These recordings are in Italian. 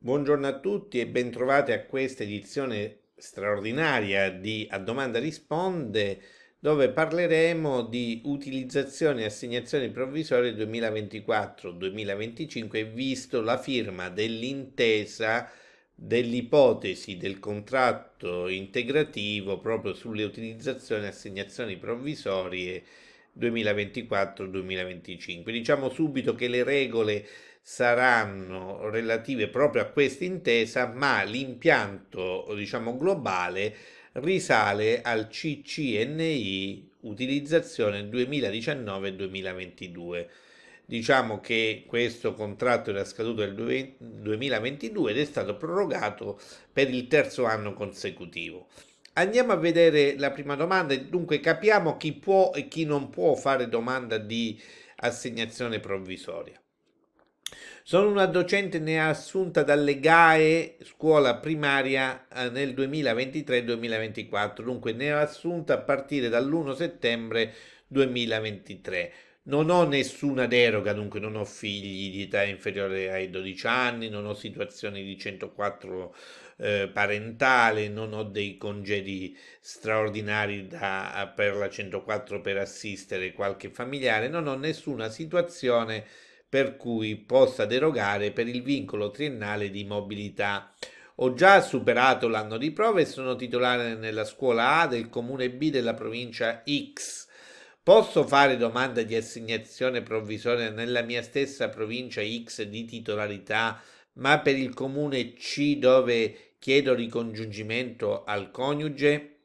Buongiorno a tutti e bentrovati a questa edizione straordinaria di A Domanda Risponde dove parleremo di utilizzazione e assegnazioni provvisorie 2024-2025 visto la firma dell'intesa dell'ipotesi del contratto integrativo proprio sulle utilizzazioni e assegnazioni provvisorie 2024-2025. Diciamo subito che le regole saranno relative proprio a questa intesa, ma l'impianto diciamo, globale risale al CCNI utilizzazione 2019-2022. Diciamo che questo contratto era scaduto nel 2022 ed è stato prorogato per il terzo anno consecutivo. Andiamo a vedere la prima domanda, dunque capiamo chi può e chi non può fare domanda di assegnazione provvisoria. Sono una docente ne assunta dalle GAE scuola primaria eh, nel 2023-2024, dunque ne ho assunta a partire dall'1 settembre 2023. Non ho nessuna deroga, dunque non ho figli di età inferiore ai 12 anni, non ho situazioni di 104 eh, parentale, non ho dei congedi straordinari da, per la 104 per assistere qualche familiare, non ho nessuna situazione per cui possa derogare per il vincolo triennale di mobilità. Ho già superato l'anno di prova e sono titolare nella scuola A del comune B della provincia X Posso fare domanda di assegnazione provvisoria nella mia stessa provincia X di titolarità, ma per il comune C dove chiedo ricongiungimento al coniuge?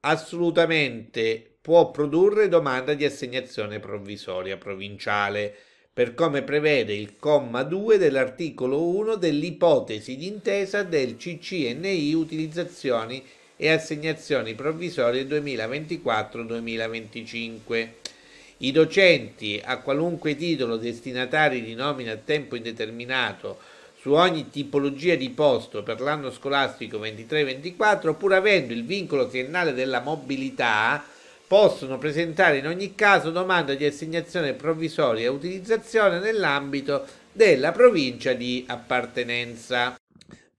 Assolutamente può produrre domanda di assegnazione provvisoria provinciale, per come prevede il comma 2 dell'articolo 1 dell'ipotesi d'intesa del CCNI utilizzazioni e assegnazioni provvisorie 2024-2025. I docenti a qualunque titolo destinatari di nomina a tempo indeterminato su ogni tipologia di posto per l'anno scolastico 23-24, pur avendo il vincolo triennale della mobilità, possono presentare in ogni caso domanda di assegnazione provvisoria e utilizzazione nell'ambito della provincia di appartenenza.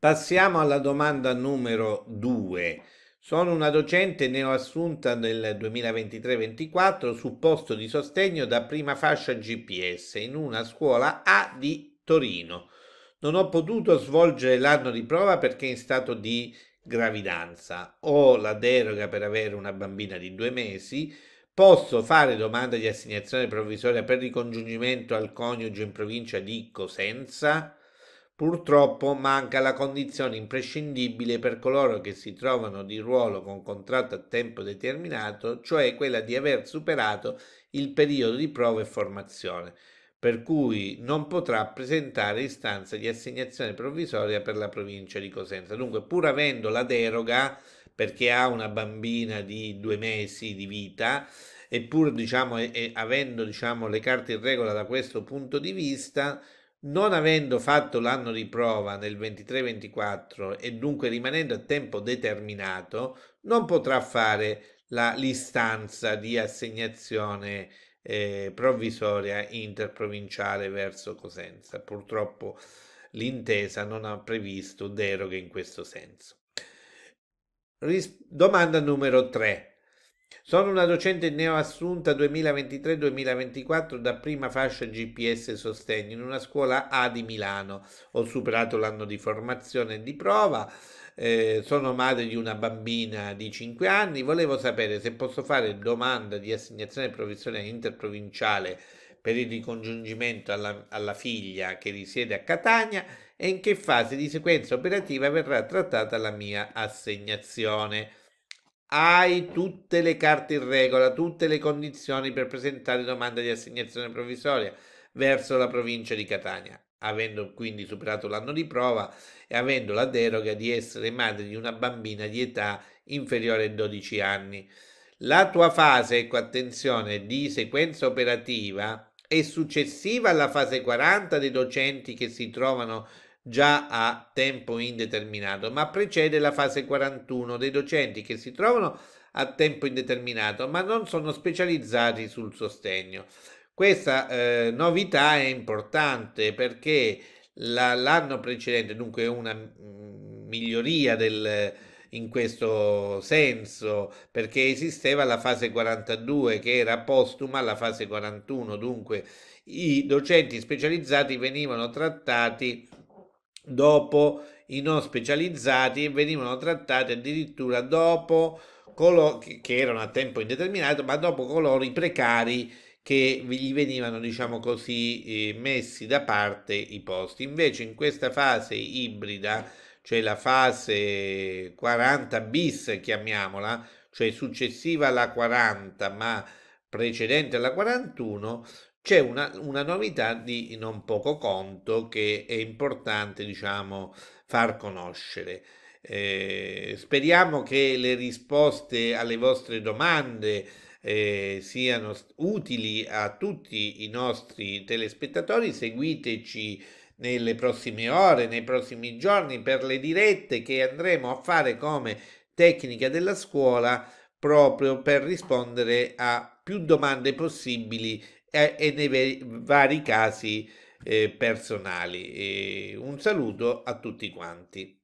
Passiamo alla domanda numero 2. Sono una docente neoassunta nel 2023-24 su posto di sostegno da prima fascia GPS in una scuola A di Torino. Non ho potuto svolgere l'anno di prova perché in stato di gravidanza. Ho la deroga per avere una bambina di due mesi. Posso fare domanda di assegnazione provvisoria per ricongiungimento al coniuge in provincia di Cosenza? Purtroppo manca la condizione imprescindibile per coloro che si trovano di ruolo con contratto a tempo determinato, cioè quella di aver superato il periodo di prova e formazione, per cui non potrà presentare istanza di assegnazione provvisoria per la provincia di Cosenza. Dunque, pur avendo la deroga, perché ha una bambina di due mesi di vita, eppur diciamo, e, e avendo diciamo, le carte in regola da questo punto di vista, non avendo fatto l'anno di prova nel 23-24 e dunque rimanendo a tempo determinato, non potrà fare l'istanza di assegnazione eh, provvisoria interprovinciale verso Cosenza. Purtroppo l'intesa non ha previsto deroghe in questo senso. Ris- domanda numero 3. Sono una docente neoassunta 2023-2024 da prima fascia GPS Sostegno in una scuola A di Milano. Ho superato l'anno di formazione e di prova. Eh, sono madre di una bambina di 5 anni. Volevo sapere se posso fare domanda di assegnazione provvisoria interprovinciale per il ricongiungimento alla, alla figlia che risiede a Catania e in che fase di sequenza operativa verrà trattata la mia assegnazione hai tutte le carte in regola, tutte le condizioni per presentare domanda di assegnazione provvisoria verso la provincia di Catania, avendo quindi superato l'anno di prova e avendo la deroga di essere madre di una bambina di età inferiore ai 12 anni. La tua fase, ecco attenzione, di sequenza operativa è successiva alla fase 40 dei docenti che si trovano già a tempo indeterminato, ma precede la fase 41 dei docenti che si trovano a tempo indeterminato, ma non sono specializzati sul sostegno. Questa eh, novità è importante perché la, l'anno precedente, dunque una mm, miglioria del, in questo senso, perché esisteva la fase 42 che era postuma alla fase 41, dunque i docenti specializzati venivano trattati dopo i non specializzati e venivano trattati addirittura dopo coloro che erano a tempo indeterminato, ma dopo coloro i precari che gli venivano, diciamo così, eh, messi da parte i posti. Invece in questa fase ibrida, cioè la fase 40 bis, chiamiamola, cioè successiva alla 40, ma precedente alla 41, c'è una, una, novità di non poco conto che è importante, diciamo, far conoscere. Eh, speriamo che le risposte alle vostre domande eh, siano utili a tutti i nostri telespettatori. Seguiteci nelle prossime ore, nei prossimi giorni per le dirette che andremo a fare come tecnica della scuola proprio per rispondere a più domande possibili e, nei vari casi eh, personali. un saluto a tutti quanti.